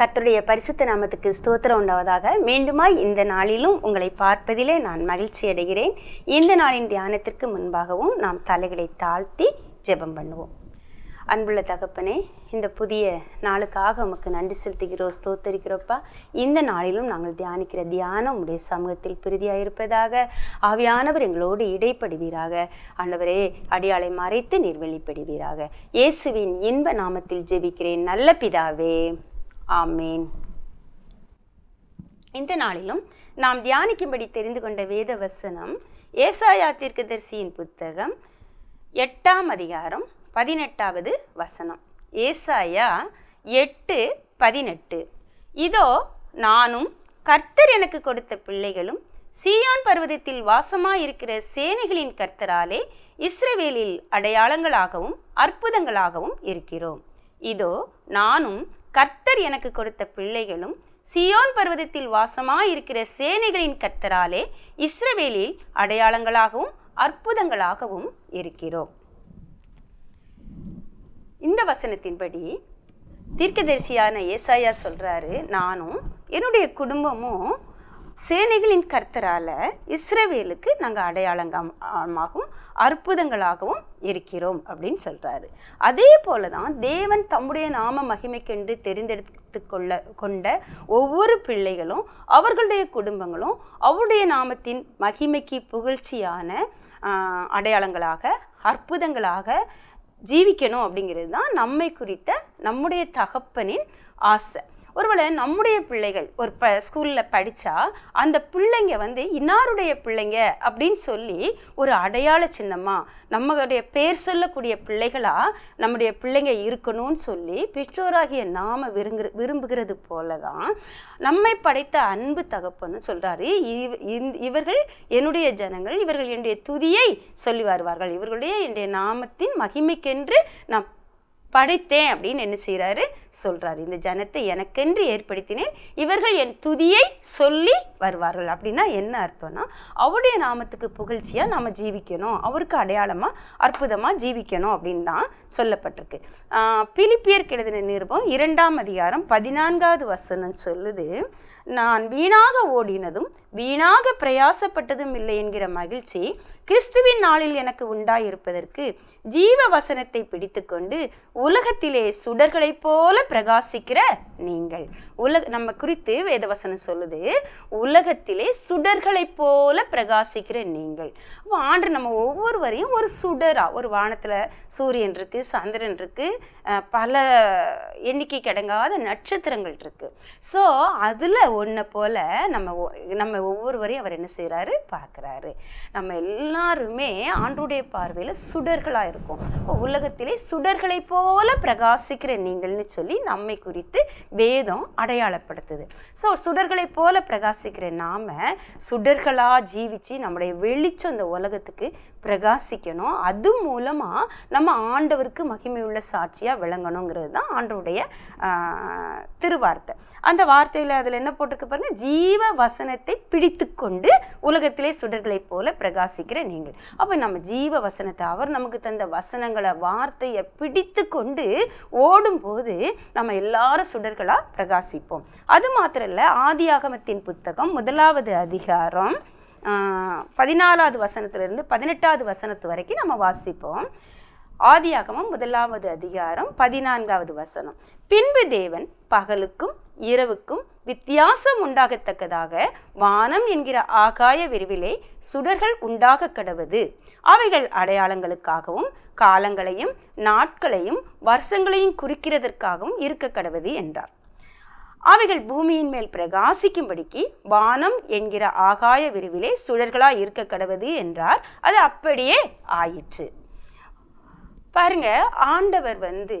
கற்றுடைய பரிசுத்த நாமத்துக்கு ஸ்தோத்திரம் உண்டாவதாக மீண்டுமாய் இந்த நாளிலும் உங்களை பார்ப்பதிலே நான் மகிழ்ச்சி அடைகிறேன் இந்த நாளின் தியானத்திற்கு முன்பாகவும் நாம் தலைகளை தாழ்த்தி ஜெபம் பண்ணுவோம் அன்புள்ள தகப்பனே இந்த புதிய நாளுக்காக உமக்கு நன்றி செலுத்துகிறோம் ஸ்தோத்தரிக்கிறோப்பா இந்த நாளிலும் நாங்கள் தியானிக்கிற தியானம் உடைய சமூகத்தில் பிரிதியாக இருப்பதாக ஆவியானவர் எங்களோடு இடைப்படுவீராக ஆண்டவரே அடியாளை மறைத்து நீர் வெளிப்படுவீராக இயேசுவின் இன்ப நாமத்தில் ஜெபிக்கிறேன் நல்ல பிதாவே ஆமேன் இந்த நாளிலும் நாம் தியானிக்கும்படி தெரிந்து கொண்ட வேத வசனம் ஏசாயா தீர்க்கதர்சியின் புத்தகம் எட்டாம் அதிகாரம் பதினெட்டாவது வசனம் ஏசாயா எட்டு பதினெட்டு இதோ நானும் கர்த்தர் எனக்கு கொடுத்த பிள்ளைகளும் சீயான் பர்வதத்தில் வாசமாயிருக்கிற சேனைகளின் கர்த்தராலே இஸ்ரவேலில் அடையாளங்களாகவும் அற்புதங்களாகவும் இருக்கிறோம் இதோ நானும் கர்த்தர் எனக்கு கொடுத்த பிள்ளைகளும் சியோன் பர்வதத்தில் வாசமாயிருக்கிற சேனைகளின் கர்த்தராலே இஸ்ரவேலில் அடையாளங்களாகவும் அற்புதங்களாகவும் இருக்கிறோம் இந்த வசனத்தின்படி தீர்க்கதரிசியான ஏசாயா சொல்கிறாரு நானும் என்னுடைய குடும்பமும் சேனைகளின் கர்த்தரால் இஸ்ரவேலுக்கு நாங்கள் அடையாளங்கமாகவும் அற்புதங்களாகவும் இருக்கிறோம் அப்படின்னு சொல்கிறாரு அதே போல தான் தேவன் தம்முடைய நாம மகிமைக்கென்று தெரிந்தெடுத்து கொள்ள கொண்ட ஒவ்வொரு பிள்ளைகளும் அவர்களுடைய குடும்பங்களும் அவருடைய நாமத்தின் மகிமைக்கு புகழ்ச்சியான அடையாளங்களாக அற்புதங்களாக ஜீவிக்கணும் அப்படிங்கிறது தான் நம்மை குறித்த நம்முடைய தகப்பனின் ஆசை ஒருவேளை நம்முடைய பிள்ளைகள் ஒரு ப ஸ்கூலில் படித்தா அந்த பிள்ளைங்க வந்து இன்னாருடைய பிள்ளைங்க அப்படின்னு சொல்லி ஒரு அடையாள சின்னமாக நம்மளுடைய பேர் சொல்லக்கூடிய பிள்ளைகளாக நம்முடைய பிள்ளைங்க இருக்கணும்னு சொல்லி பெற்றோராகிய நாம் விரும்புகிற விரும்புகிறது போல தான் நம்மை படைத்த அன்பு தகப்பன்னு சொல்கிறாரு இவர்கள் என்னுடைய ஜனங்கள் இவர்கள் என்னுடைய துதியை சொல்லி வருவார்கள் இவர்களுடைய என்னுடைய நாமத்தின் மகிமைக்கென்று நான் படைத்தேன் அப்படின்னு என்ன செய்கிறாரு சொல்கிறாரு இந்த ஜனத்தை எனக்கென்று ஏற்படுத்தினேன் இவர்கள் என் துதியை சொல்லி வருவார்கள் அப்படின்னா என்ன அர்த்தம்னா அவருடைய நாமத்துக்கு புகழ்ச்சியாக நாம் ஜீவிக்கணும் அவருக்கு அடையாளமாக அற்புதமாக ஜீவிக்கணும் அப்படின்னு தான் சொல்லப்பட்டிருக்கு பிலிப்பியர்க்கு எழுதின நிருபம் இரண்டாம் அதிகாரம் பதினான்காவது வசனம் சொல்லுது நான் வீணாக ஓடினதும் வீணாக பிரயாசப்பட்டதும் இல்லை என்கிற மகிழ்ச்சி கிறிஸ்துவின் நாளில் எனக்கு உண்டாயிருப்பதற்கு ஜீவ வசனத்தை பிடித்துக்கொண்டு உலகத்திலே சுடர்களைப் போல பிரகாசிக்கிற நீங்கள் உலக நம்ம குறித்து வேதவசனம் சொல்லுது உலகத்திலே சுடர்களைப் போல பிரகாசிக்கிற நீங்கள் ஆண்டு நம்ம ஒவ்வொருவரையும் ஒரு சுடரா ஒரு வானத்தில் சூரியன் இருக்குது சந்திரன் இருக்குது பல எண்ணிக்கை கிடங்காத நட்சத்திரங்கள் இருக்குது ஸோ அதில் ஒன்றை போல் நம்ம நம்ம ஒவ்வொருவரையும் அவர் என்ன செய்கிறாரு பார்க்குறாரு நம்ம எல்லாருமே ஆண்டுடைய பார்வையில் சுடர்களாக இருக்கும் உலகத்திலே சுடர்களை போல பிரகாசிக்கிற நீங்கள்னு சொல்லி நம்மை குறித்து வேதம் அடையாளப்படுத்துது ஸோ சுடர்களை போல பிரகாசிக்கிற நாம் சுடர்களாக ஜீவிச்சு நம்முடைய வெளிச்சம் அந்த உலகத்துக்கு பிரகாசிக்கணும் அது மூலமாக நம்ம ஆண்டவருக்கு மகிமையுள்ள சாட்சி சாட்சியாக விளங்கணுங்கிறது தான் ஆண்டருடைய திருவார்த்தை அந்த வார்த்தையில் அதில் என்ன போட்டிருக்கு பாருங்க ஜீவ வசனத்தை பிடித்து கொண்டு உலகத்திலே சுடர்களைப் போல பிரகாசிக்கிற நீங்கள் அப்போ நம்ம ஜீவ வசனத்தை அவர் நமக்கு தந்த வசனங்களை வார்த்தையை பிடித்து கொண்டு ஓடும்போது நம்ம எல்லாரும் சுடர்களாக பிரகாசிப்போம் அது மாத்திரம் இல்லை ஆதியாகமத்தின் புத்தகம் முதலாவது அதிகாரம் பதினாலாவது வசனத்திலிருந்து பதினெட்டாவது வசனத்து வரைக்கும் நம்ம வாசிப்போம் ஆதியாகமம் முதலாவது அதிகாரம் பதினான்காவது வசனம் பின்பு தேவன் பகலுக்கும் இரவுக்கும் வித்தியாசம் உண்டாகத்தக்கதாக வானம் என்கிற ஆகாய விரிவிலே சுடர்கள் உண்டாக கடவது அவைகள் அடையாளங்களுக்காகவும் காலங்களையும் நாட்களையும் வருஷங்களையும் குறிக்கிறதற்காகவும் இருக்க கடவது என்றார் அவைகள் பூமியின் மேல் பிரகாசிக்கும்படிக்கு வானம் என்கிற ஆகாய விரிவிலே சுடர்களாய் இருக்க கடவுது என்றார் அது அப்படியே ஆயிற்று பாருங்க ஆண்டவர் வந்து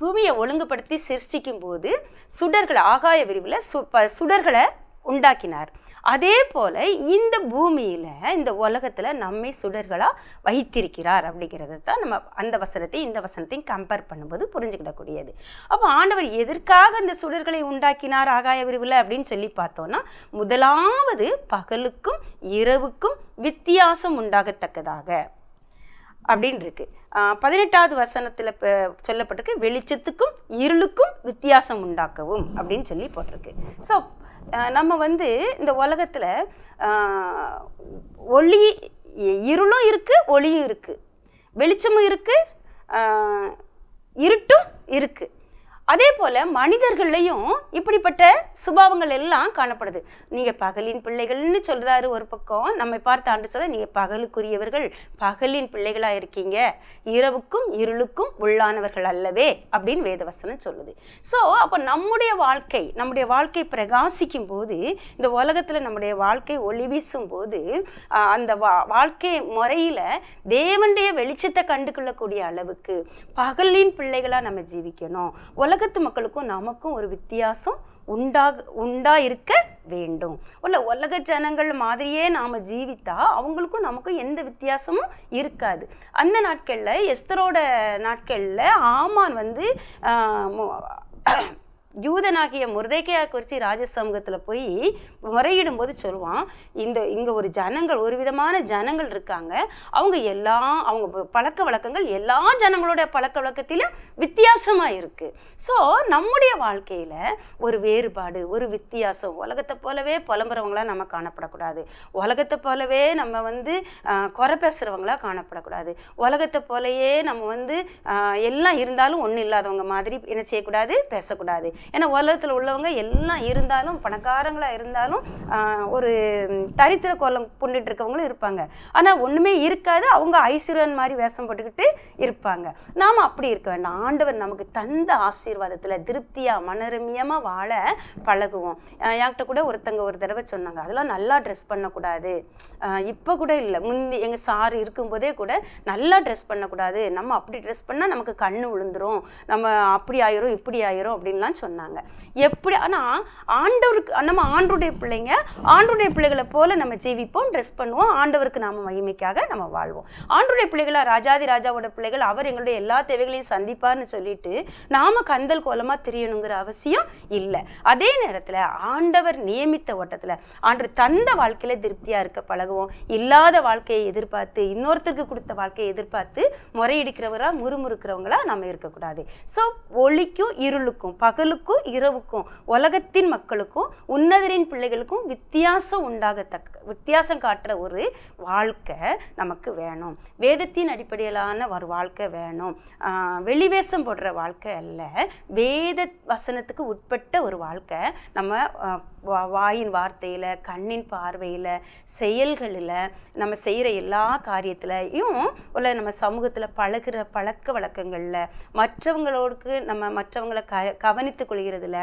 பூமியை ஒழுங்குபடுத்தி சிருஷ்டிக்கும் போது சுடர்களை ஆகாய விரிவில் சு சுடர்களை உண்டாக்கினார் அதே போல் இந்த பூமியில் இந்த உலகத்தில் நம்மை சுடர்களாக வைத்திருக்கிறார் அப்படிங்கிறது தான் நம்ம அந்த வசனத்தையும் இந்த வசனத்தையும் கம்பேர் பண்ணும்போது புரிஞ்சுக்கிடக்கூடியது அப்போ ஆண்டவர் எதற்காக இந்த சுடர்களை உண்டாக்கினார் ஆகாய விரிவில் அப்படின்னு சொல்லி பார்த்தோன்னா முதலாவது பகலுக்கும் இரவுக்கும் வித்தியாசம் உண்டாகத்தக்கதாக அப்படின்னு இருக்கு பதினெட்டாவது வசனத்தில் சொல்லப்பட்டிருக்கு வெளிச்சத்துக்கும் இருளுக்கும் வித்தியாசம் உண்டாக்கவும் அப்படின்னு சொல்லி போட்டிருக்கு ஸோ நம்ம வந்து இந்த உலகத்தில் ஒளி இருளும் இருக்குது ஒளியும் இருக்குது வெளிச்சமும் இருக்குது இருட்டும் இருக்குது அதே போல் மனிதர்களையும் இப்படிப்பட்ட சுபாவங்கள் எல்லாம் காணப்படுது நீங்கள் பகலின் பிள்ளைகள்னு சொல்கிறாரு ஒரு பக்கம் நம்மை பார்த்து ஆண்டு சொல்ல நீங்கள் பகலுக்குரியவர்கள் பகலின் பிள்ளைகளாக இருக்கீங்க இரவுக்கும் இருளுக்கும் உள்ளானவர்கள் அல்லவே அப்படின்னு வேதவசனம் சொல்லுது ஸோ அப்போ நம்முடைய வாழ்க்கை நம்முடைய வாழ்க்கை பிரகாசிக்கும் போது இந்த உலகத்தில் நம்முடைய வாழ்க்கை ஒளி வீசும் போது அந்த வா வாழ்க்கை முறையில் தேவனுடைய வெளிச்சத்தை கண்டுகொள்ளக்கூடிய அளவுக்கு பகலின் பிள்ளைகளாக நம்ம ஜீவிக்கணும் உலக உலகத்து மக்களுக்கும் நமக்கும் ஒரு வித்தியாசம் உண்டாக உண்டா இருக்க வேண்டும் இல்லை உலக ஜனங்கள் மாதிரியே நாம் ஜீவித்தா அவங்களுக்கும் நமக்கும் எந்த வித்தியாசமும் இருக்காது அந்த நாட்களில் எஸ்தரோட நாட்களில் ஆமான் வந்து யூதனாகிய முர்தைக்கையா குறித்து ராஜ சமூகத்தில் போய் முறையிடும் போது சொல்லுவான் இந்த இங்கே ஒரு ஜனங்கள் ஒரு விதமான ஜனங்கள் இருக்காங்க அவங்க எல்லா அவங்க பழக்க வழக்கங்கள் எல்லா ஜனங்களோட பழக்க வழக்கத்தில் வித்தியாசமாக இருக்குது ஸோ நம்முடைய வாழ்க்கையில் ஒரு வேறுபாடு ஒரு வித்தியாசம் உலகத்தை போலவே புலம்புறவங்களாக நம்ம காணப்படக்கூடாது உலகத்தை போலவே நம்ம வந்து குறை பேசுகிறவங்களாக காணப்படக்கூடாது உலகத்தை போலயே நம்ம வந்து எல்லாம் இருந்தாலும் ஒன்றும் இல்லாதவங்க மாதிரி என்ன செய்யக்கூடாது பேசக்கூடாது ஏன்னா உலகத்தில் உள்ளவங்க எல்லாம் இருந்தாலும் பணக்காரங்களாக இருந்தாலும் ஒரு தரித்திர கோலம் பொண்ணிட்டு இருக்கவங்களும் இருப்பாங்க ஆனால் ஒன்றுமே இருக்காது அவங்க ஐஸ்வர்யன் மாதிரி வேஷம் போட்டுக்கிட்டு இருப்பாங்க நாம் அப்படி இருக்க வேண்டாம் ஆண்டவர் நமக்கு தந்த ஆசீர்வாதத்தில் திருப்தியாக மனரமியமாக வாழ பழகுவோம் என்கிட்ட கூட ஒருத்தங்க ஒரு தடவை சொன்னாங்க அதெல்லாம் நல்லா ட்ரெஸ் பண்ணக்கூடாது இப்போ கூட இல்லை முந்தி எங்கள் சார் இருக்கும்போதே கூட நல்லா ட்ரெஸ் பண்ணக்கூடாது நம்ம அப்படி ட்ரெஸ் பண்ணால் நமக்கு கண் விழுந்துரும் நம்ம அப்படி ஆயிரும் இப்படி ஆயிரும் அப்படின்லாம் சொன்னாங்க சொன்னாங்க எப்படி ஆனால் ஆண்டவருக்கு நம்ம ஆண்டுடைய பிள்ளைங்க ஆண்டுடைய பிள்ளைகளை போல நம்ம ஜீவிப்போம் ட்ரெஸ் பண்ணுவோம் ஆண்டவருக்கு நாம மகிமைக்காக நம்ம வாழ்வோம் ஆண்டுடைய பிள்ளைகளா ராஜாதி ராஜாவோட பிள்ளைகள் அவர் எங்களுடைய எல்லா தேவைகளையும் சந்திப்பார்னு சொல்லிட்டு நாம கந்தல் கோலமாக தெரியணுங்கிற அவசியம் இல்லை அதே நேரத்தில் ஆண்டவர் நியமித்த ஓட்டத்தில் ஆண்டு தந்த வாழ்க்கையில திருப்தியாக இருக்க பழகுவோம் இல்லாத வாழ்க்கையை எதிர்பார்த்து இன்னொருத்தருக்கு கொடுத்த வாழ்க்கையை எதிர்பார்த்து முறையிடிக்கிறவராக முறுமுறுக்கிறவங்களா நம்ம இருக்கக்கூடாது ஸோ ஒளிக்கும் இருளுக்கும் பகலுக்கும் பகலுக்கும் இரவுக்கும் உலகத்தின் மக்களுக்கும் உன்னதரின் பிள்ளைகளுக்கும் வித்தியாசம் உண்டாகத்தக்க வித்தியாசம் காட்டுற ஒரு வாழ்க்கை நமக்கு வேணும் வேதத்தின் அடிப்படையிலான ஒரு வாழ்க்கை வேணும் வெளிவேஷம் போடுற வாழ்க்கை அல்ல வேத வசனத்துக்கு உட்பட்ட ஒரு வாழ்க்கை நம்ம வா வாயின் வார்த்தையில் கண்ணின் பார்வையில் செயல்களில் நம்ம செய்கிற எல்லா காரியத்துலையும் உள்ள நம்ம சமூகத்தில் பழகிற பழக்க வழக்கங்களில் மற்றவங்களோடுக்கு நம்ம மற்றவங்களை க கவனித்து கொள்கிறதுல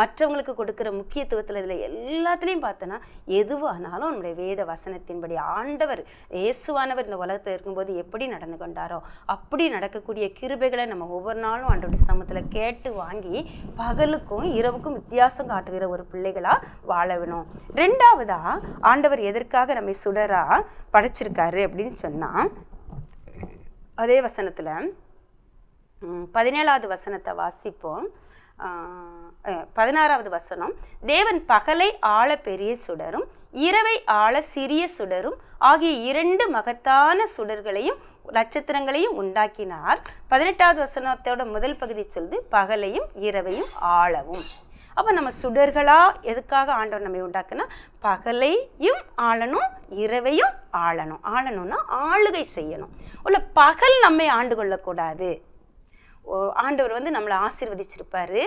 மற்றவங்களுக்கு கொடுக்குற முக்கியத்துவத்தில் இதில் எல்லாத்துலேயும் பார்த்தோன்னா எதுவானாலும் நம்முடைய வேத வசனத்தின்படி ஆண்டவர் இயேசுவானவர் இந்த உலகத்தில் இருக்கும்போது எப்படி நடந்து கொண்டாரோ அப்படி நடக்கக்கூடிய கிருபைகளை நம்ம ஒவ்வொரு நாளும் ஆண்டோடைய சமூகத்தில் கேட்டு வாங்கி பகலுக்கும் இரவுக்கும் வித்தியாசம் காட்டுகிற ஒரு பிள்ளைகளாக வாழணும் ரெண்டாவதா ஆண்டவர் எதற்காக நம்மை சுடரா படைச்சிருக்காரு அப்படின்னு சொன்னா அதே வசனத்துல பதினேழாவது வசனத்தை வாசிப்போம் பதினாறாவது வசனம் தேவன் பகலை ஆள பெரிய சுடரும் இரவை ஆள சிறிய சுடரும் ஆகிய இரண்டு மகத்தான சுடர்களையும் நட்சத்திரங்களையும் உண்டாக்கினார் பதினெட்டாவது வசனத்தோட முதல் பகுதி சொல்லுது பகலையும் இரவையும் ஆளவும் அப்போ நம்ம சுடர்களாக எதுக்காக ஆண்டவர் நம்ம உண்டாக்குன்னா பகலையும் ஆளணும் இரவையும் ஆளணும் ஆளணும்னா ஆளுகை செய்யணும் உள்ள பகல் நம்மை ஆண்டு கொள்ளக்கூடாது ஆண்டவர் வந்து நம்மளை ஆசிர்வதிச்சிருப்பாரு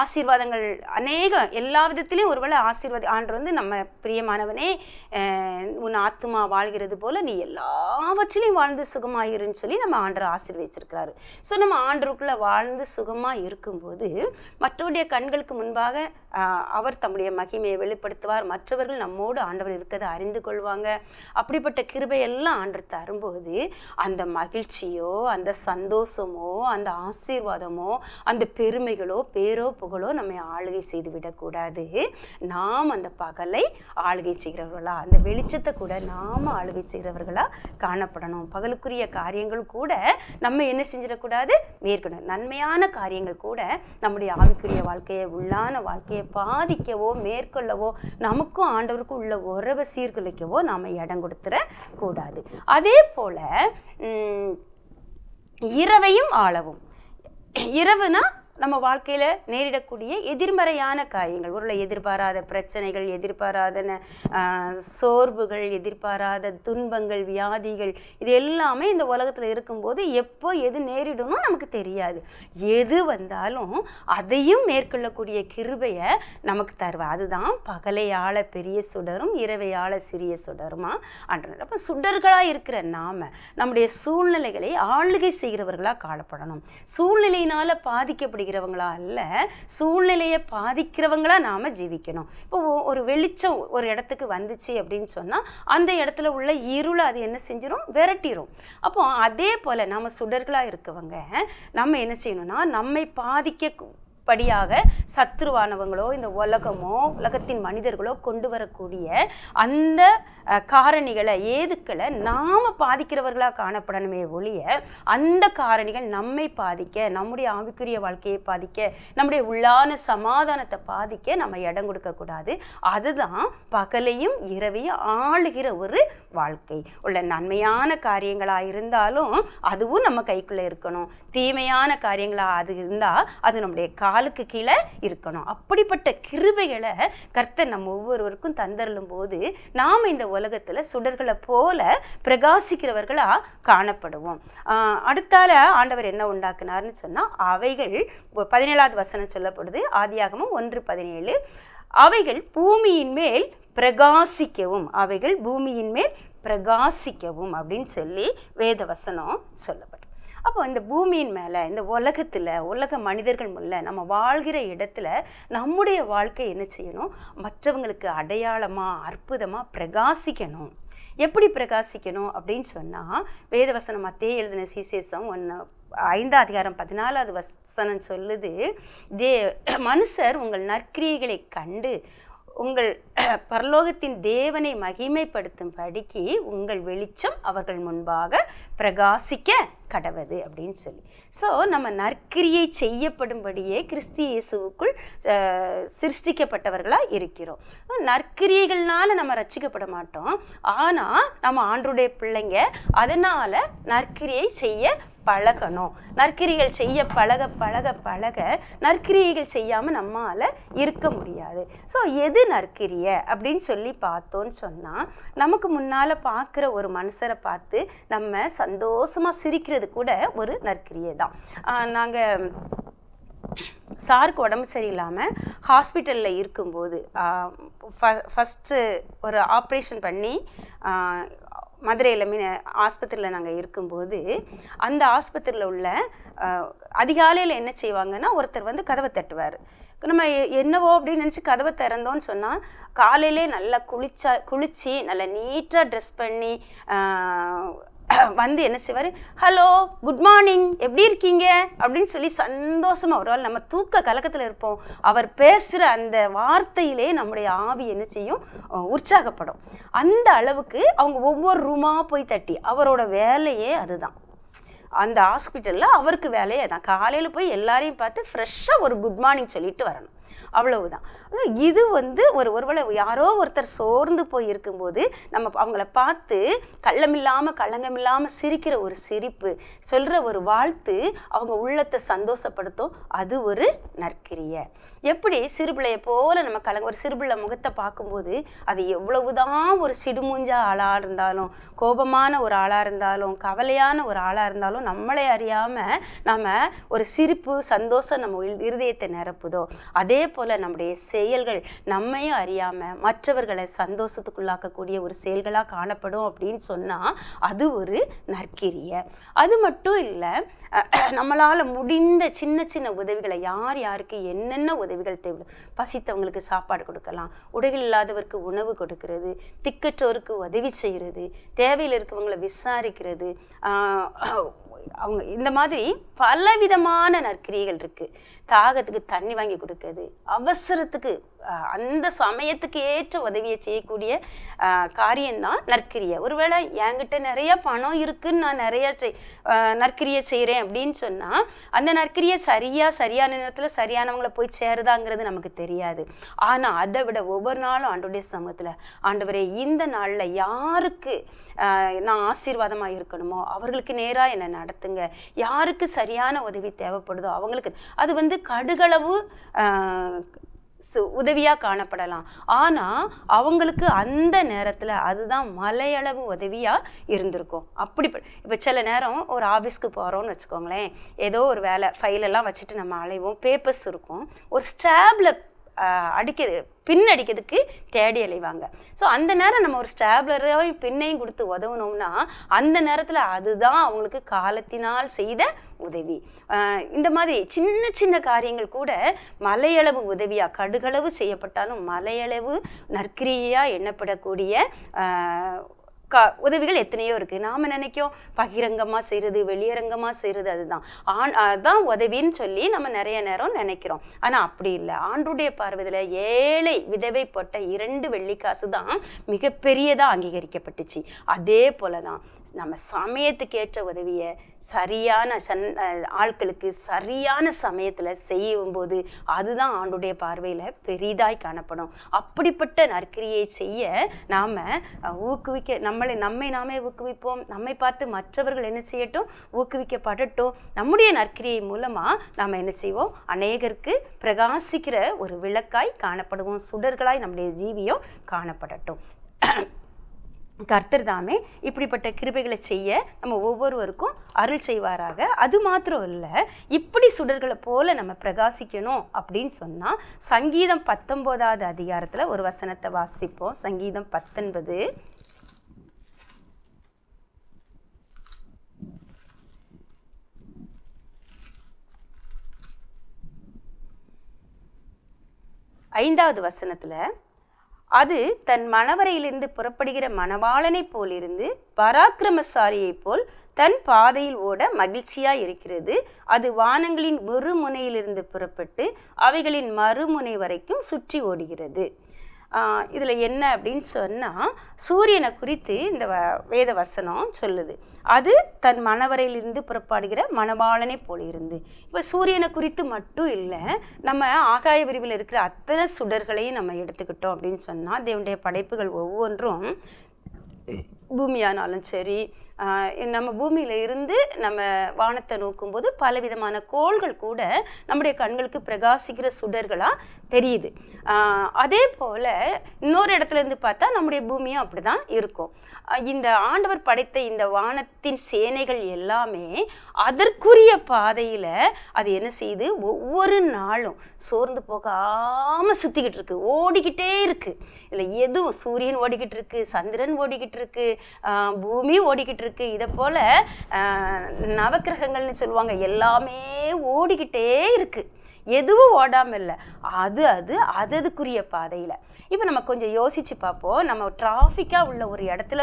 ஆசீர்வாதங்கள் அநேக எல்லா விதத்திலையும் ஒருவேளை ஆசீர்வாதி ஆண்டு வந்து நம்ம பிரியமானவனே உன் ஆத்மா வாழ்கிறது போல் நீ எல்லாவற்றிலையும் வாழ்ந்து சுகமாயிருன்னு சொல்லி நம்ம ஆண்டரை ஆசீர்வதிச்சிருக்கிறாரு ஸோ நம்ம ஆண்டருக்குள்ளே வாழ்ந்து சுகமாக இருக்கும்போது மற்றவருடைய கண்களுக்கு முன்பாக அவர் தம்முடைய மகிமையை வெளிப்படுத்துவார் மற்றவர்கள் நம்மோடு ஆண்டவர் இருக்கிறத அறிந்து கொள்வாங்க அப்படிப்பட்ட கிருபையெல்லாம் ஆண்டு தரும்போது அந்த மகிழ்ச்சியோ அந்த சந்தோஷமோ அந்த ஆசீர்வாதமோ அந்த பெருமைகளோ பேரோ புகழோ நம்மை ஆளுகை செய்து விடக்கூடாது நாம் அந்த பகலை ஆளுகை செய்கிறவர்களா அந்த வெளிச்சத்தை கூட நாம் ஆளுகை செய்கிறவர்களாக காணப்படணும் பகலுக்குரிய காரியங்கள் கூட நம்ம என்ன செஞ்சிடக்கூடாது மேற்கணும் நன்மையான காரியங்கள் கூட நம்முடைய ஆவிக்குரிய வாழ்க்கையை உள்ளான வாழ்க்கையை பாதிக்கவோ மேற்கொள்ளவோ நமக்கும் ஆண்டவருக்கும் உள்ள உறவை சீர்குலைக்கவோ நாம் இடம் கொடுத்துட கூடாது அதே போல் இரவையும் ஆளவும் இரவுனா நம்ம வாழ்க்கையில் நேரிடக்கூடிய எதிர்மறையான காரியங்கள் ஒரு எதிர்பாராத பிரச்சனைகள் எதிர்பாராத சோர்வுகள் எதிர்பாராத துன்பங்கள் வியாதிகள் இது எல்லாமே இந்த உலகத்தில் இருக்கும்போது எப்போ எது நேரிடணும் நமக்கு தெரியாது எது வந்தாலும் அதையும் மேற்கொள்ளக்கூடிய கிருபையை நமக்கு தருவா அதுதான் பகலை ஆள பெரிய சுடரும் இரவை ஆள சிறிய சுடருமா அன்றாட அப்போ சுடர்களாக இருக்கிற நாம் நம்முடைய சூழ்நிலைகளை ஆளுகை செய்கிறவர்களாக காணப்படணும் சூழ்நிலையினால் பாதிக்கப்படும் பாதிக்கப்படுகிறவங்களா அல்ல சூழ்நிலையை பாதிக்கிறவங்களா நாம் ஜீவிக்கணும் இப்போ ஒரு வெளிச்சம் ஒரு இடத்துக்கு வந்துச்சு அப்படின்னு சொன்னால் அந்த இடத்துல உள்ள இருளை அது என்ன செஞ்சிடும் விரட்டிடும் அப்போ அதே போல் நம்ம சுடர்களாக இருக்கவங்க நம்ம என்ன செய்யணும்னா நம்மை பாதிக்க படியாக சத்ருவானவங்களோ இந்த உலகமோ உலகத்தின் மனிதர்களோ கொண்டு வரக்கூடிய அந்த காரணிகளை ஏதுக்களை நாம் பாதிக்கிறவர்களாக காணப்படணுமே ஒழிய அந்த காரணிகள் நம்மை பாதிக்க நம்முடைய ஆவிக்குரிய வாழ்க்கையை பாதிக்க நம்முடைய உள்ளான சமாதானத்தை பாதிக்க நம்ம இடம் கொடுக்கக்கூடாது அதுதான் பகலையும் இரவையும் ஆளுகிற ஒரு வாழ்க்கை உள்ள நன்மையான காரியங்களாக இருந்தாலும் அதுவும் நம்ம கைக்குள்ளே இருக்கணும் தீமையான காரியங்களாக அது இருந்தால் அது நம்முடைய கா காலுக்கு கீழே இருக்கணும் அப்படிப்பட்ட கிருபைகளை கர்த்தர் நம்ம ஒவ்வொருவருக்கும் தந்தருளும் போது நாம் இந்த உலகத்தில் சுடர்களை போல பிரகாசிக்கிறவர்களாக காணப்படுவோம் அடுத்தால ஆண்டவர் என்ன உண்டாக்குனார்னு சொன்னால் அவைகள் பதினேழாவது வசனம் சொல்லப்படுது ஆதியாகமும் ஒன்று பதினேழு அவைகள் பூமியின் மேல் பிரகாசிக்கவும் அவைகள் பூமியின் மேல் பிரகாசிக்கவும் அப்படின்னு சொல்லி வேத வசனம் சொல்லப்படும் அப்போ இந்த பூமியின் மேலே இந்த உலகத்தில் உலக மனிதர்கள் முல்ல நம்ம வாழ்கிற இடத்துல நம்முடைய வாழ்க்கை என்ன செய்யணும் மற்றவங்களுக்கு அடையாளமாக அற்புதமாக பிரகாசிக்கணும் எப்படி பிரகாசிக்கணும் அப்படின்னு சொன்னால் வேதவசனம் அத்தே எழுதின சீசேசம் ஒன்று ஐந்தாம் அதிகாரம் பதினாலாவது வசனம் சொல்லுது தே மனுஷர் உங்கள் நற்கிரியைகளை கண்டு உங்கள் பரலோகத்தின் தேவனை மகிமைப்படுத்தும் படிக்கு உங்கள் வெளிச்சம் அவர்கள் முன்பாக பிரகாசிக்க கடவது அப்படின்னு சொல்லி ஸோ நம்ம நற்கிரியை செய்யப்படும்படியே கிறிஸ்து சிருஷ்டிக்கப்பட்டவர்களாக இருக்கிறோம் நற்கிரியைகள்னால நம்ம ரசிக்கப்பட மாட்டோம் ஆனால் நம்ம ஆண்டுடைய பிள்ளைங்க அதனால் நற்கிரியை செய்ய பழகணும் நற்கிரிகள் செய்ய பழக பழக பழக நற்கிரியைகள் செய்யாமல் நம்மால் இருக்க முடியாது ஸோ எது நற்கிரிய அப்படின்னு சொல்லி பார்த்தோன்னு சொன்னால் நமக்கு முன்னால் பார்க்குற ஒரு மனுஷரை பார்த்து நம்ம சந்தோஷமாக சிரிக்கிறது கூட ஒரு நற்கிரியை தான் நாங்கள் சாருக்கு உடம்பு சரியில்லாமல் ஹாஸ்பிட்டலில் இருக்கும்போது ஃபஸ்ட்டு ஒரு ஆப்ரேஷன் பண்ணி மதுரையில் மீன் ஆஸ்பத்திரியில் நாங்கள் இருக்கும்போது அந்த ஆஸ்பத்திரியில் உள்ள அதிகாலையில் என்ன செய்வாங்கன்னா ஒருத்தர் வந்து கதவை தட்டுவார் நம்ம என்னவோ அப்படின்னு நினச்சி கதவை திறந்தோன்னு சொன்னால் காலையிலே நல்லா குளிச்சா குளித்து நல்லா நீட்டாக ட்ரெஸ் பண்ணி வந்து என்ன செய்வார் ஹலோ குட் மார்னிங் எப்படி இருக்கீங்க அப்படின்னு சொல்லி சந்தோஷமாக வருவாள் நம்ம தூக்க கலக்கத்தில் இருப்போம் அவர் பேசுகிற அந்த வார்த்தையிலே நம்முடைய ஆவி என்ன செய்யும் உற்சாகப்படும் அந்த அளவுக்கு அவங்க ஒவ்வொரு ரூமாக போய் தட்டி அவரோட வேலையே அதுதான் அந்த ஹாஸ்பிட்டலில் அவருக்கு வேலையே தான் காலையில் போய் எல்லாரையும் பார்த்து ஃப்ரெஷ்ஷாக ஒரு குட் மார்னிங் சொல்லிட்டு வரணும் அவ்வளவுதான் இது வந்து ஒரு ஒருவேளை யாரோ ஒருத்தர் சோர்ந்து போய் இருக்கும்போது நம்ம அவங்கள பார்த்து கள்ளமில்லாமல் களங்கமில்லாமல் சிரிக்கிற ஒரு சிரிப்பு சொல்கிற ஒரு வாழ்த்து அவங்க உள்ளத்தை சந்தோஷப்படுத்தும் அது ஒரு நற்கிரிய எப்படி சிறுபிள்ளைய போல நம்ம கலங்க ஒரு சிறுபிள்ளை முகத்தை பார்க்கும்போது அது எவ்வளவுதான் ஒரு சிடுமூஞ்சா ஆளாக இருந்தாலும் கோபமான ஒரு ஆளாக இருந்தாலும் கவலையான ஒரு ஆளாக இருந்தாலும் நம்மளை அறியாமல் நம்ம ஒரு சிரிப்பு சந்தோஷம் நம்ம இருதயத்தை நிரப்புதோ அதே அதே போல் நம்முடைய செயல்கள் நம்மையும் அறியாமல் மற்றவர்களை சந்தோஷத்துக்குள்ளாக்கக்கூடிய ஒரு செயல்களாக காணப்படும் அப்படின்னு சொன்னால் அது ஒரு நற்கிரிய அது மட்டும் இல்லை நம்மளால் முடிந்த சின்ன சின்ன உதவிகளை யார் யாருக்கு என்னென்ன உதவிகள் தேவை பசித்தவங்களுக்கு சாப்பாடு கொடுக்கலாம் உடைகள் இல்லாதவருக்கு உணவு கொடுக்கறது திக்கற்றோருக்கு உதவி செய்கிறது தேவையில் இருக்கவங்களை விசாரிக்கிறது அவங்க இந்த மாதிரி பலவிதமான நற்கிரியைகள் இருக்குது தாகத்துக்கு தண்ணி வாங்கி கொடுக்குது அவசரத்துக்கு அந்த சமயத்துக்கு ஏற்ற உதவியை செய்யக்கூடிய காரியம்தான் நற்கிரியை ஒருவேளை என்கிட்ட நிறைய பணம் இருக்குன்னு நான் நிறையா செய் நற்கிரியை செய்கிறேன் அப்படின்னு சொன்னால் அந்த நற்கிரியை சரியாக சரியான நேரத்தில் சரியானவங்களை போய் சேருதாங்கிறது நமக்கு தெரியாது ஆனால் அதை விட ஒவ்வொரு நாளும் ஆண்டோடைய சமூகத்தில் ஆண்டவரே இந்த நாளில் யாருக்கு நான் ஆசீர்வாதமாக இருக்கணுமோ அவர்களுக்கு நேராக என்னை நடத்துங்க யாருக்கு சரியான உதவி தேவைப்படுதோ அவங்களுக்கு அது வந்து கடுகளவு உதவியாக காணப்படலாம் ஆனால் அவங்களுக்கு அந்த நேரத்தில் அதுதான் மலையளவு உதவியாக இருந்திருக்கும் அப்படி இப்போ சில நேரம் ஒரு ஆஃபீஸ்க்கு போகிறோம்னு வச்சுக்கோங்களேன் ஏதோ ஒரு வேலை ஃபைலெல்லாம் வச்சுட்டு நம்ம அலைவோம் பேப்பர்ஸ் இருக்கும் ஒரு ஸ்டாப்லர் அடிக்கிறது பின்னடிக்கிறதுக்கு தேடி அலைவாங்க ஸோ அந்த நேரம் நம்ம ஒரு ஸ்டாப்லரையும் பின்னையும் கொடுத்து உதவணும்னா அந்த நேரத்தில் அதுதான் அவங்களுக்கு காலத்தினால் செய்த உதவி இந்த மாதிரி சின்ன சின்ன காரியங்கள் கூட மலையளவு உதவியாக கடுகளவு செய்யப்பட்டாலும் மலையளவு நற்கிரியாக எண்ணப்படக்கூடிய கா உதவிகள் எத்தனையோ இருக்குது நாம் நினைக்கும் பகிரங்கமாக செய்கிறது வெளியரங்கமாக செய்கிறது அதுதான் ஆண் அதுதான் உதவின்னு சொல்லி நம்ம நிறைய நேரம் நினைக்கிறோம் ஆனால் அப்படி இல்லை ஆண்டுடைய பார்வையில் ஏழை விதவைப்பட்ட இரண்டு வெள்ளிக்காசு தான் மிகப்பெரியதாக அங்கீகரிக்கப்பட்டுச்சு அதே போல தான் நம்ம சமயத்துக்கு ஏற்ற உதவியை சரியான சன் ஆட்களுக்கு சரியான சமயத்தில் செய்யும்போது அதுதான் ஆண்டுடைய பார்வையில் பெரிதாய் காணப்படும் அப்படிப்பட்ட நற்கிரியை செய்ய நாம் ஊக்குவிக்க நம்மளை நம்மை நாமே ஊக்குவிப்போம் நம்மை பார்த்து மற்றவர்கள் என்ன செய்யட்டும் ஊக்குவிக்கப்படட்டும் நம்முடைய நற்கிரியை மூலமாக நாம் என்ன செய்வோம் அநேகருக்கு பிரகாசிக்கிற ஒரு விளக்காய் காணப்படுவோம் சுடர்களாய் நம்முடைய ஜீவியம் காணப்படட்டும் கர்த்தர் தாமே இப்படிப்பட்ட கிருபைகளை செய்ய நம்ம ஒவ்வொருவருக்கும் அருள் செய்வாராக அது மாத்திரம் இல்லை இப்படி சுடர்களை போல நம்ம பிரகாசிக்கணும் அப்படின்னு சொன்னால் சங்கீதம் பத்தொம்போதாவது அதிகாரத்தில் ஒரு வசனத்தை வாசிப்போம் சங்கீதம் பத்தொன்பது ஐந்தாவது வசனத்தில் அது தன் மணவரையிலிருந்து புறப்படுகிற மணவாளனைப் போலிருந்து பராக்கிரமசாரியைப் போல் தன் பாதையில் ஓட மகிழ்ச்சியாய் இருக்கிறது அது வானங்களின் ஒரு முனையிலிருந்து புறப்பட்டு அவைகளின் மறுமுனை வரைக்கும் சுற்றி ஓடுகிறது இதில் என்ன அப்படின்னு சொன்னால் சூரியனை குறித்து இந்த வ வேத வசனம் சொல்லுது அது தன் மணவரையிலிருந்து புறப்பாடுகிற மணவாளனை போல இருந்து இப்போ சூரியனை குறித்து மட்டும் இல்லை நம்ம ஆகாய விரிவில் இருக்கிற அத்தனை சுடர்களையும் நம்ம எடுத்துக்கிட்டோம் அப்படின்னு சொன்னால் தேவனுடைய படைப்புகள் ஒவ்வொன்றும் பூமியானாலும் சரி நம்ம பூமியில் இருந்து நம்ம வானத்தை நோக்கும்போது பல விதமான கோள்கள் கூட நம்முடைய கண்களுக்கு பிரகாசிக்கிற சுடர்களாக தெரியுது அதே போல் இன்னொரு இடத்துலேருந்து பார்த்தா நம்முடைய பூமியும் அப்படி தான் இருக்கும் இந்த ஆண்டவர் படைத்த இந்த வானத்தின் சேனைகள் எல்லாமே அதற்குரிய பாதையில் அது என்ன செய்யுது ஒவ்வொரு நாளும் சோர்ந்து போகாமல் சுற்றிக்கிட்டு இருக்குது ஓடிக்கிட்டே இருக்குது இல்லை எதுவும் சூரியன் ஓடிக்கிட்டு இருக்குது சந்திரன் ஓடிக்கிட்டு இருக்குது பூமி ஓடிக்கிட்டு இருக்கு இருக்கு இதை போல நவக்கிரகங்கள்னு சொல்லுவாங்க எல்லாமே ஓடிக்கிட்டே இருக்குது எதுவும் ஓடாமல் இல்லை அது அது அது அதுக்குரிய பாதையில் இப்போ நம்ம கொஞ்சம் யோசித்து பார்ப்போம் நம்ம டிராஃபிக்காக உள்ள ஒரு இடத்துல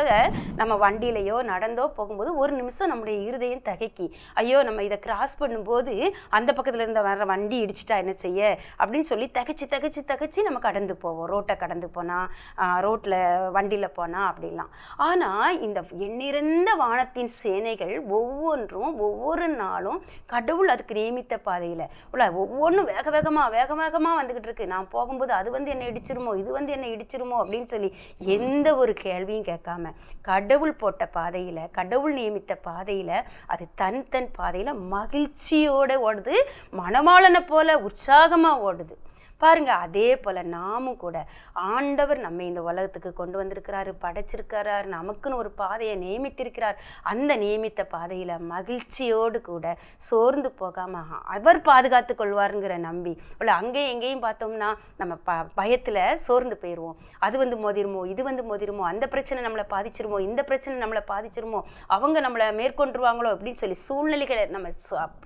நம்ம வண்டியிலையோ நடந்தோ போகும்போது ஒரு நிமிஷம் நம்முடைய இருதயம் தகைக்கி ஐயோ நம்ம இதை கிராஸ் பண்ணும்போது அந்த பக்கத்தில் இருந்த வர வண்டி இடிச்சிட்டா என்ன செய்ய அப்படின்னு சொல்லி தகச்சு தகச்சு தகச்சு நம்ம கடந்து போவோம் ரோட்டை கடந்து போனால் ரோட்டில் வண்டியில் போனால் அப்படிலாம் ஆனால் இந்த எண்ணிறந்த வானத்தின் சேனைகள் ஒவ்வொன்றும் ஒவ்வொரு நாளும் கடவுள் அதுக்கு நியமித்த பாதையில் உள்ள ஒவ்வொரு பொண்ணு வேக வேகமாக வேக வேகமாக வந்துக்கிட்டு இருக்கு நான் போகும்போது அது வந்து என்னை இடிச்சிருமோ இது வந்து என்னை இடிச்சிருமோ அப்படின்னு சொல்லி எந்த ஒரு கேள்வியும் கேட்காம கடவுள் போட்ட பாதையில் கடவுள் நியமித்த பாதையில் அது தன் தன் பாதையில் மகிழ்ச்சியோடு ஓடுது மணமாளனை போல உற்சாகமாக ஓடுது பாருங்கள் அதே போல் நாமும் கூட ஆண்டவர் நம்ம இந்த உலகத்துக்கு கொண்டு வந்திருக்கிறாரு படைச்சிருக்கிறார் நமக்குன்னு ஒரு பாதையை நியமித்திருக்கிறார் அந்த நியமித்த பாதையில் மகிழ்ச்சியோடு கூட சோர்ந்து போகாமல் அவர் பாதுகாத்து கொள்வாருங்கிற நம்பி இல்லை அங்கேயும் எங்கேயும் பார்த்தோம்னா நம்ம ப பயத்தில் சோர்ந்து போயிடுவோம் அது வந்து மோதிருமோ இது வந்து மோதிருமோ அந்த பிரச்சனை நம்மளை பாதிச்சிருமோ இந்த பிரச்சனை நம்மளை பாதிச்சிருமோ அவங்க நம்மளை மேற்கொண்டுருவாங்களோ அப்படின்னு சொல்லி சூழ்நிலைகளை நம்ம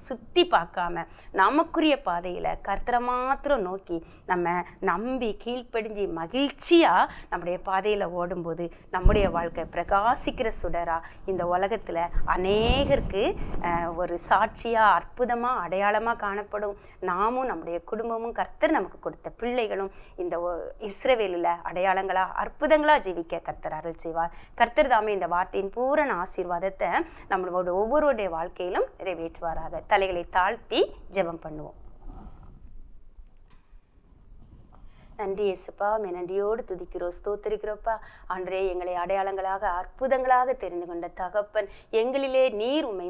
சுற்றி பார்க்காம நமக்குரிய பாதையில் கர்த்தரை மாத்திரம் நோக்கி நம்ம நம்பி கீழ்ப்படிஞ்சு மகிழ்ச்சியாக நம்முடைய பாதையில் ஓடும்போது நம்முடைய வாழ்க்கை பிரகாசிக்கிற சுடராக இந்த உலகத்தில் அநேகருக்கு ஒரு சாட்சியாக அற்புதமாக அடையாளமாக காணப்படும் நாமும் நம்முடைய குடும்பமும் கர்த்தர் நமக்கு கொடுத்த பிள்ளைகளும் இந்த இஸ்ரவேலில் அடையாளங்களாக அற்புதங்களாக ஜீவிக்க கர்த்தர் அருள் செய்வார் கர்த்தர் தாமே இந்த வார்த்தையின் பூரண ஆசீர்வாதத்தை நம்மளோட ஒவ்வொருடைய வாழ்க்கையிலும் நிறைவேற்றுவாராக தலைகளை தாழ்த்தி ஜெபம் பண்ணுவோம் நன்றி இயேசுப்பா மே நன்றியோடு துதிக்கிறோம் ஸ்தோத்திருக்கிறோப்பா அன்றே எங்களை அடையாளங்களாக அற்புதங்களாக தெரிந்து கொண்ட தகப்பன் எங்களிலே நீர் உண்மை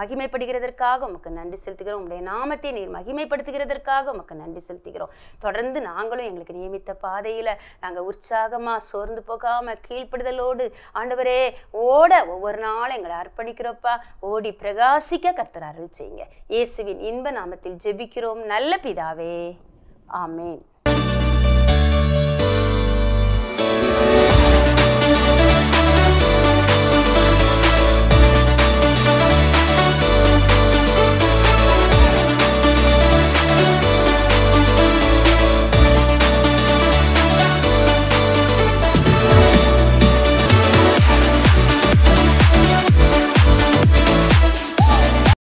மகிமைப்படுகிறதற்காக உமக்கு நன்றி செலுத்துகிறோம் உங்களுடைய நாமத்தை நீர் மகிமைப்படுத்துகிறதற்காக உமக்கு நன்றி செலுத்துகிறோம் தொடர்ந்து நாங்களும் எங்களுக்கு நியமித்த பாதையில் நாங்கள் உற்சாகமாக சோர்ந்து போகாமல் கீழ்ப்படுதலோடு ஆண்டவரே ஓட ஒவ்வொரு நாளும் எங்களை அர்ப்பணிக்கிறோப்பா ஓடி பிரகாசிக்க கர்த்தர் அருள் செய்யுங்க இயேசுவின் இன்ப நாமத்தில் ஜெபிக்கிறோம் நல்ல பிதாவே ஆமேன்